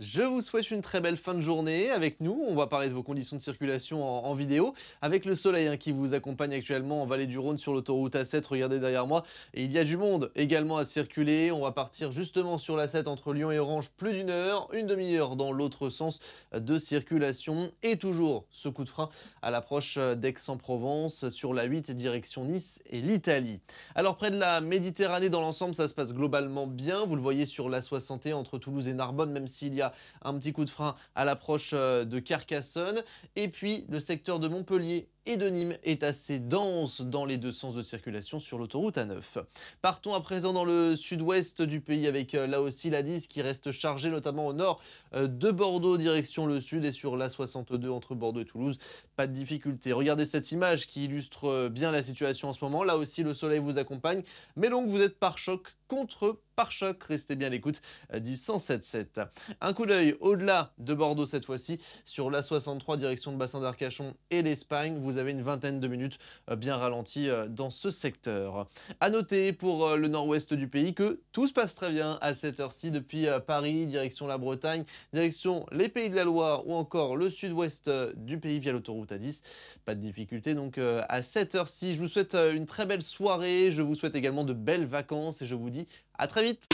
Je vous souhaite une très belle fin de journée avec nous. On va parler de vos conditions de circulation en, vidéo avec le soleil hein, qui vous accompagne actuellement en vallée du Rhône sur l'autoroute A7. Regardez derrière moi. Et il y a du monde également à circuler. On va partir justement sur la 7 entre Lyon et Orange plus d'une heure, une demi-heure dans l'autre sens de circulation. Et toujours ce coup de frein à l'approche d'Aix-en-Provence sur la 8 direction Nice et l'Italie. Alors près de la Méditerranée dans l'ensemble, ça se passe globalement bien. Vous le voyez sur la 60 entre Toulouse et Narbonne, même s'il y a un petit coup de frein à l'approche euh, de Carcassonne. Et puis le secteur de Montpellier et de Nîmes est assez dense dans les deux sens de circulation sur l'autoroute A9. Partons à présent dans le sud-ouest du pays avec euh, là aussi la 10 qui reste chargée notamment au nord euh, de Bordeaux direction le sud et sur l'A62 entre Bordeaux et Toulouse. Pas de difficulté. Regardez cette image qui illustre euh, bien la situation en ce moment. Là aussi le soleil vous accompagne mais donc vous êtes par choc contre par choc. Restez bien à l'écoute du 177. Un coup d'œil au-delà de Bordeaux cette fois-ci sur l'A63 direction de bassin d'Arcachon et l'Espagne. Vous vous avez une vingtaine de minutes euh, bien ralenties euh, dans ce secteur. A noter pour euh, le nord-ouest du pays que tout se passe très bien à cette heure-ci depuis Paris, direction la Bretagne, direction les Pays de la Loire ou encore le sud-ouest du pays via l'autoroute A10. Pas de difficulté donc à cette heure-ci. Je vous souhaite une très belle soirée, je vous souhaite également de belles vacances et je vous dis à très vite.